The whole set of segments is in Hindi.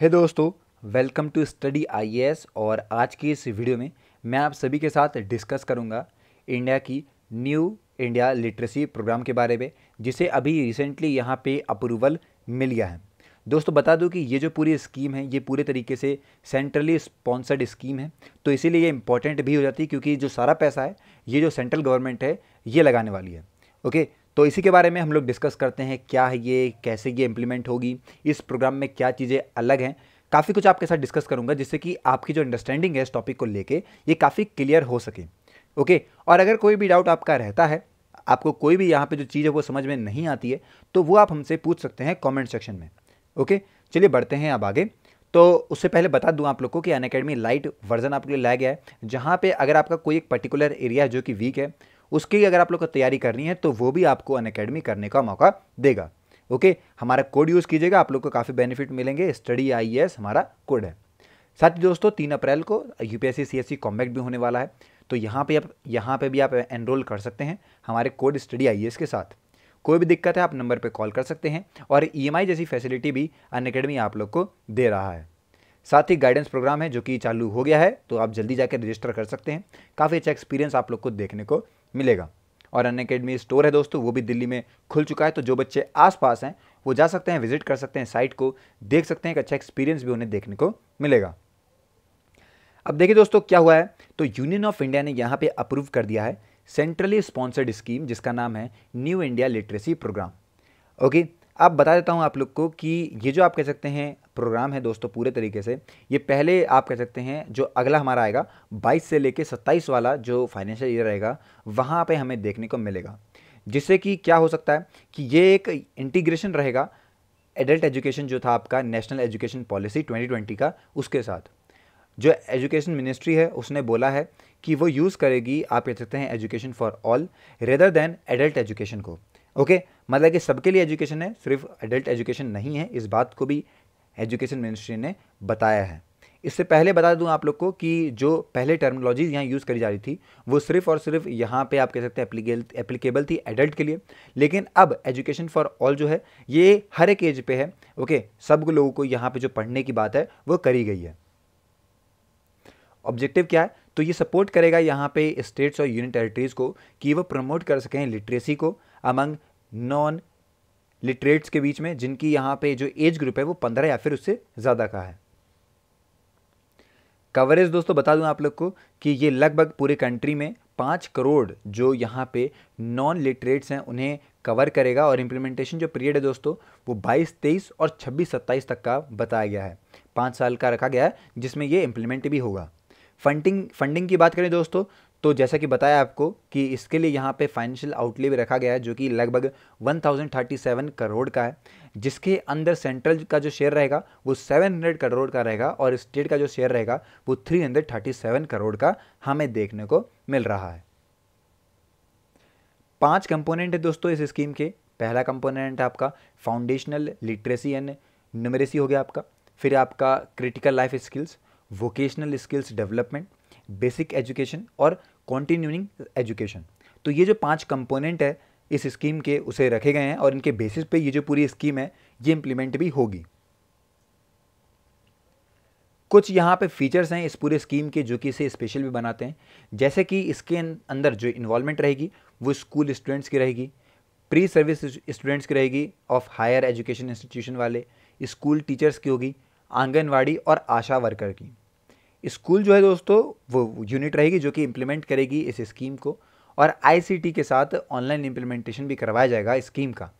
हे दोस्तों वेलकम टू स्टडी आईएएस और आज की इस वीडियो में मैं आप सभी के साथ डिस्कस करूंगा इंडिया की न्यू इंडिया लिटरेसी प्रोग्राम के बारे में जिसे अभी रिसेंटली यहाँ पे अप्रूवल मिल गया है दोस्तों बता दूं कि ये जो पूरी स्कीम है ये पूरे तरीके से सेंट्रली स्पॉन्सर्ड स्कीम है तो इसीलिए ये इंपॉर्टेंट भी हो जाती है क्योंकि जो सारा पैसा है ये जो सेंट्रल गवर्नमेंट है ये लगाने वाली है ओके तो इसी के बारे में हम लोग डिस्कस करते हैं क्या है ये कैसे ये इम्प्लीमेंट होगी इस प्रोग्राम में क्या चीज़ें अलग हैं काफ़ी कुछ आपके साथ डिस्कस करूंगा जिससे कि आपकी जो अंडरस्टैंडिंग है इस टॉपिक को लेके ये काफ़ी क्लियर हो सके ओके और अगर कोई भी डाउट आपका रहता है आपको कोई भी यहाँ पर जो चीज़ है वो समझ में नहीं आती है तो वो आप हमसे पूछ सकते हैं कॉमेंट सेक्शन में ओके चलिए बढ़ते हैं अब आगे तो उससे पहले बता दूं आप लोग को कि अन लाइट वर्जन आपके लिए लाया गया है जहाँ पे अगर आपका कोई एक पर्टिकुलर एरिया जो कि वीक है उसकी अगर आप लोग को तैयारी करनी है तो वो भी आपको अन करने का मौका देगा ओके हमारा कोड यूज़ कीजिएगा आप लोग को काफ़ी बेनिफिट मिलेंगे स्टडी आई e हमारा कोड है साथ ही दोस्तों तीन अप्रैल को यू पी एस भी होने वाला है तो यहाँ पे आप यहाँ पे भी आप एनरोल कर सकते हैं हमारे कोड स्टडी आई के साथ कोई भी दिक्कत है आप नंबर पे कॉल कर सकते हैं और ई e जैसी फैसिलिटी भी अन अकेडमी आप लोग को दे रहा है साथ ही गाइडेंस प्रोग्राम है जो कि चालू हो गया है तो आप जल्दी जाकर रजिस्टर कर सकते हैं काफ़ी अच्छा एक्सपीरियंस आप लोग को देखने को मिलेगा और अन अकेडमी स्टोर है दोस्तों वो भी दिल्ली में खुल चुका है तो जो बच्चे आसपास हैं वो जा सकते हैं विजिट कर सकते हैं साइट को देख सकते हैं एक अच्छा एक्सपीरियंस भी उन्हें देखने को मिलेगा अब देखिए दोस्तों क्या हुआ है तो यूनियन ऑफ इंडिया ने यहाँ पे अप्रूव कर दिया है सेंट्रली स्पॉन्सर्ड स्कीम जिसका नाम है new India literacy programme okay अब बता देता हूँ आप लोग को कि ये जो आप कह सकते हैं प्रोग्राम है दोस्तों पूरे तरीके से ये पहले आप कह सकते हैं जो अगला हमारा आएगा 22 से लेके 27 वाला जो फाइनेंशियल ईयर रहेगा वहाँ पे हमें देखने को मिलेगा जिससे कि क्या हो सकता है कि ये एक इंटीग्रेशन रहेगा एडल्ट एजुकेशन जो था आपका नेशनल एजुकेशन पॉलिसी 2020 का उसके साथ जो एजुकेशन मिनिस्ट्री है उसने बोला है कि वो यूज़ करेगी आप कह सकते हैं education for all rather than adult education को ओके okay? मतलब कि सबके लिए एजुकेशन है सिर्फ एडल्ट एजुकेशन नहीं है इस बात को भी एजुकेशन मिनिस्ट्री ने बताया है इससे पहले बता दूं आप लोग को कि जो पहले टर्मिनोलॉजीज यहाँ यूज़ करी जा रही थी वो सिर्फ और सिर्फ यहाँ पे आप कह सकते हैं एप्लीकेबल थी एडल्ट के लिए लेकिन अब एजुकेशन फॉर ऑल जो है ये हर एक एज पे है ओके सब लोगों को यहाँ पे जो पढ़ने की बात है वो करी गई है ऑब्जेक्टिव क्या है तो ये सपोर्ट करेगा यहाँ पे स्टेट्स और यूनियन टेरिटरीज़ को कि वो प्रमोट कर सकें लिटरेसी को अमंग नॉन लिटरेट्स के बीच में जिनकी यहाँ पे जो एज ग्रुप है वो पंद्रह या फिर उससे ज़्यादा का है कवरेज दोस्तों बता दूं आप लोग को कि ये लगभग पूरे कंट्री में पाँच करोड़ जो यहाँ पे नॉन लिटरेट्स हैं उन्हें कवर करेगा और इम्प्लीमेंटेशन जो पीरियड है दोस्तों वो 22 23 और 26 27 तक का बताया गया है पाँच साल का रखा गया है जिसमें ये इम्प्लीमेंट भी होगा फंडिंग फंडिंग की बात करें दोस्तों तो जैसा कि बताया आपको कि इसके लिए यहाँ पे फाइनेंशियल आउटले भी रखा गया है जो कि लगभग 1037 करोड़ का है जिसके अंदर सेंट्रल का जो शेयर रहेगा वो 700 करोड़ का रहेगा और स्टेट का जो शेयर रहेगा वो 337 करोड़ का हमें देखने को मिल रहा है पांच कंपोनेंट है दोस्तों इस स्कीम के पहला कंपोनेंट आपका फाउंडेशनल लिटरेसी एंड न्यूमरेसी हो गया आपका फिर आपका critical life skills vocational skills development basic education और कॉन्टिन्यूइंग एजुकेशन तो ये जो पांच कंपोनेंट है इस स्कीम के उसे रखे गए हैं और इनके बेसिस पे ये जो पूरी स्कीम है ये इम्प्लीमेंट भी होगी कुछ यहाँ पे फीचर्स हैं इस पूरे स्कीम के जो कि इसे स्पेशल भी बनाते हैं जैसे कि इसके अं-, अंदर जो इन्वॉल्वमेंट रहेगी वो स्कूल स्टूडेंट्स की रहेगी प्री सर्विस स्टूडेंट्स की रहेगी ऑफ हायर एजुकेशन इंस्टीट्यूशन वाले स्कूल टीचर्स की होगी आंगनवाड़ी और आशा वर्कर की स्कूल जो है दोस्तों वो यूनिट रहेगी जो कि इम्प्लीमेंट करेगी इस स्कीम को और आईसीटी के साथ ऑनलाइन इम्प्लीमेंटेशन भी करवाया जाएगा स्कीम का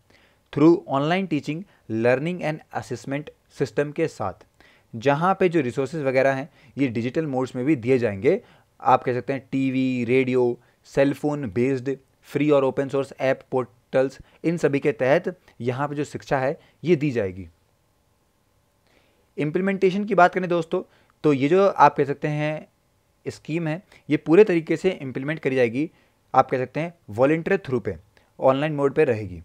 through online teaching learning and assessment system के साथ जहाँ पे जो रिसोर्सेज वगैरह हैं ये डिजिटल मोड्स में भी दिए जाएंगे आप कह सकते हैं TV radio cellphone based free और ओपन सोर्स ऐप पोर्टल्स इन सभी के तहत यहाँ पे जो शिक्षा है ये दी जाएगी इम्प्लीमेंटेशन की बात करें दोस्तों तो ये जो आप कह सकते हैं स्कीम है ये पूरे तरीके से इम्प्लीमेंट करी जाएगी आप कह सकते हैं वॉल्टियर थ्रू पे ऑनलाइन मोड पे रहेगी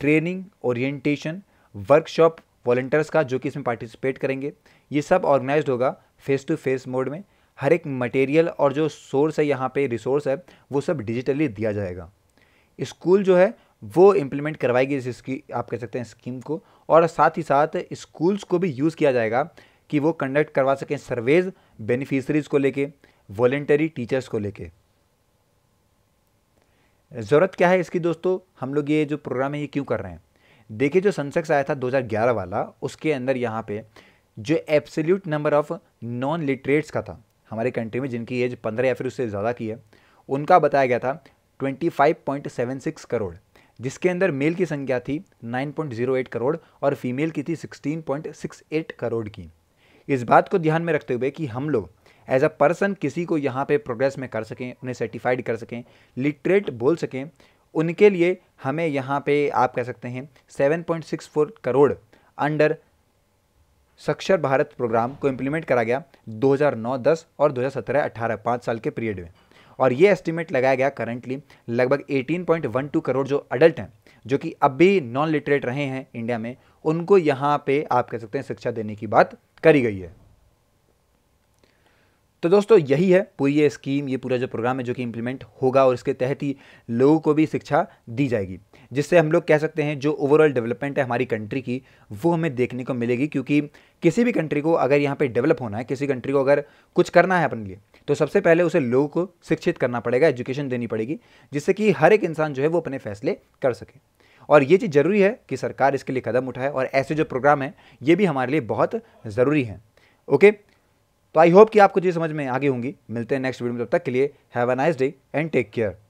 ट्रेनिंग ओरिएंटेशन वर्कशॉप वॉल्टियर्स का जो कि इसमें पार्टिसिपेट करेंगे ये सब ऑर्गेनाइज होगा फेस टू फेस मोड में हर एक मटेरियल और जो सोर्स है यहाँ पे रिसोर्स है वो सब डिजिटली दिया जाएगा स्कूल जो है वो इम्प्लीमेंट करवाएगी इस इसकी आप कह सकते हैं स्कीम को और साथ ही साथ स्कूल्स को भी यूज़ किया जाएगा कि वो कंडक्ट करवा सकें सर्वेज बेनिफिशरीज को लेके वॉलेंटरी टीचर्स को लेके ज़रूरत क्या है इसकी दोस्तों हम लोग ये जो प्रोग्राम है ये क्यों कर रहे हैं देखिए जो सनसेक्स आया था 2011 वाला उसके अंदर यहाँ पे जो absolute number of non literates का था हमारे कंट्री में जिनकी एज पंद्रह या फिर उससे ज़्यादा की है उनका बताया गया था 25.76 करोड़ जिसके अंदर मेल की संख्या थी 9.08 करोड़ और फीमेल की थी 16.68 करोड़ की इस बात को ध्यान में रखते हुए कि हम लोग एज अ पर्सन किसी को यहाँ पे प्रोग्रेस में कर सकें उन्हें सर्टिफाइड कर सकें लिटरेट बोल सकें उनके लिए हमें यहाँ पे आप कह सकते हैं 7.64 करोड़ अंडर सक्षर भारत प्रोग्राम को इम्प्लीमेंट करा गया 2009-10 और 2017-18 पाँच साल के पीरियड में और ये एस्टिमेट लगाया गया करंटली लगभग 18.12 करोड़ जो अडल्ट हैं जो कि अब भी नॉन लिटरेट रहे हैं इंडिया में उनको यहाँ पे आप कह सकते हैं शिक्षा देने की बात करी गई है तो दोस्तों यही है पूरी ये स्कीम ये पूरा जो प्रोग्राम है जो कि इम्प्लीमेंट होगा और इसके तहत ही लोगों को भी शिक्षा दी जाएगी जिससे हम लोग कह सकते हैं जो ओवरऑल डेवलपमेंट है हमारी कंट्री की वो हमें देखने को मिलेगी क्योंकि किसी भी कंट्री को अगर यहाँ पे डेवलप होना है किसी कंट्री को अगर कुछ करना है अपने लिए तो सबसे पहले उसे लोगों को शिक्षित करना पड़ेगा एजुकेशन देनी पड़ेगी जिससे कि हर एक इंसान जो है वो अपने फैसले कर सके और ये चीज़ ज़रूरी है कि सरकार इसके लिए कदम उठाए और ऐसे जो प्रोग्राम हैं ये भी हमारे लिए बहुत ज़रूरी हैं ओके तो आई होप कि आपको चीज़ समझ में आगे होंगी मिलते हैं नेक्स्ट वीडियो में तब तक के लिए have a nice day and take care